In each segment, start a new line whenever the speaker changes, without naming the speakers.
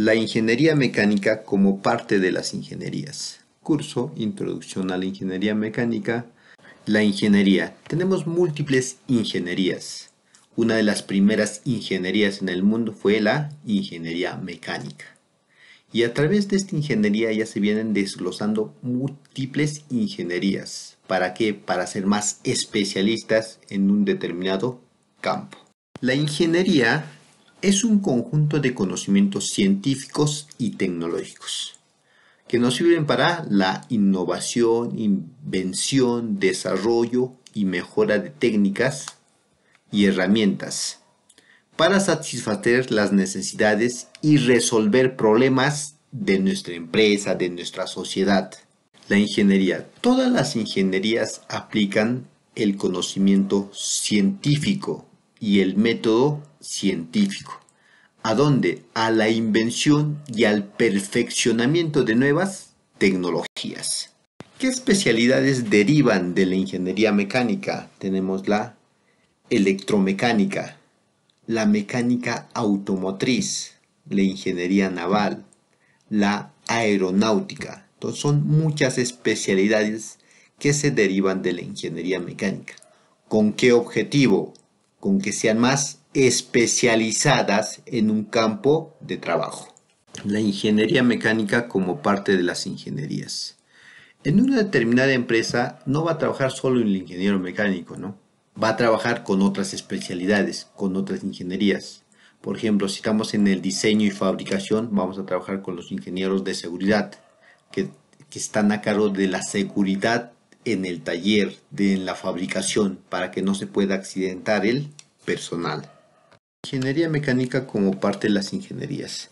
La ingeniería mecánica como parte de las ingenierías. Curso Introducción a la Ingeniería Mecánica. La ingeniería. Tenemos múltiples ingenierías. Una de las primeras ingenierías en el mundo fue la ingeniería mecánica. Y a través de esta ingeniería ya se vienen desglosando múltiples ingenierías. ¿Para qué? Para ser más especialistas en un determinado campo. La ingeniería es un conjunto de conocimientos científicos y tecnológicos que nos sirven para la innovación, invención, desarrollo y mejora de técnicas y herramientas para satisfacer las necesidades y resolver problemas de nuestra empresa, de nuestra sociedad. La ingeniería. Todas las ingenierías aplican el conocimiento científico y el método científico. ¿A dónde? A la invención y al perfeccionamiento de nuevas tecnologías. ¿Qué especialidades derivan de la ingeniería mecánica? Tenemos la electromecánica, la mecánica automotriz, la ingeniería naval, la aeronáutica. Entonces son muchas especialidades que se derivan de la ingeniería mecánica. ¿Con qué objetivo? Con que sean más especializadas en un campo de trabajo. La ingeniería mecánica como parte de las ingenierías. En una determinada empresa no va a trabajar solo el ingeniero mecánico, ¿no? Va a trabajar con otras especialidades, con otras ingenierías. Por ejemplo, si estamos en el diseño y fabricación, vamos a trabajar con los ingenieros de seguridad, que, están a cargo de la seguridad en el taller, de en la fabricación, para que no se pueda accidentar el personal. Ingeniería mecánica como parte de las ingenierías.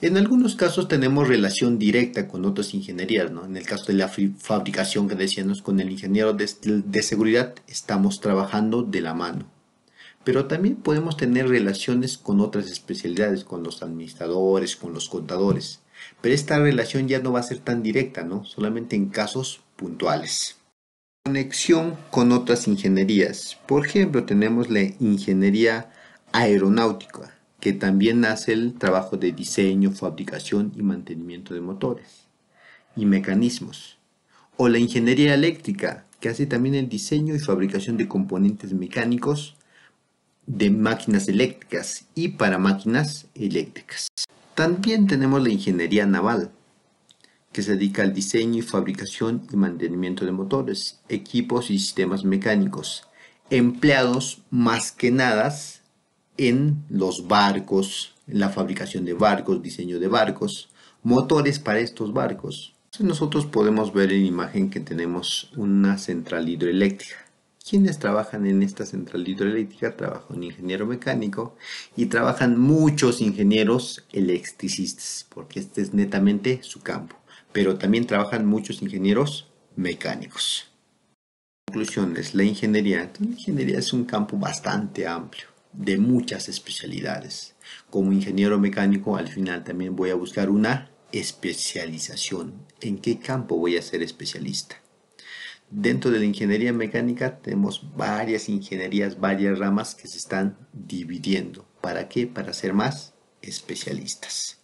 En algunos casos tenemos relación directa con otras ingenierías, ¿no? En el caso de la fabricación que decíamos con el ingeniero de, seguridad, estamos trabajando de la mano. Pero también podemos tener relaciones con otras especialidades, con los administradores, con los contadores. Pero esta relación ya no va a ser tan directa, ¿no? Solamente en casos puntuales. Conexión con otras ingenierías. Por ejemplo, tenemos la ingeniería aeronáutica, que también hace el trabajo de diseño, fabricación y mantenimiento de motores y mecanismos. O la ingeniería eléctrica, que hace también el diseño y fabricación de componentes mecánicos de máquinas eléctricas y para máquinas eléctricas. También tenemos la ingeniería naval, que se dedica al diseño y fabricación y mantenimiento de motores, equipos y sistemas mecánicos, empleados más que nada en los barcos, en la fabricación de barcos, diseño de barcos, motores para estos barcos. nosotros podemos ver en imagen que tenemos una central hidroeléctrica. Quienes trabajan en esta central hidroeléctrica trabaja un ingeniero mecánico y trabajan muchos ingenieros electricistas, porque este es netamente su campo, pero también trabajan muchos ingenieros mecánicos. Conclusiones, la ingeniería. la ingeniería es un campo bastante amplio de muchas especialidades. Como ingeniero mecánico, al final también voy a buscar una especialización. ¿En qué campo voy a ser especialista? Dentro de la ingeniería mecánica tenemos varias ingenierías, varias ramas que se están dividiendo. ¿Para qué? Para ser más especialistas.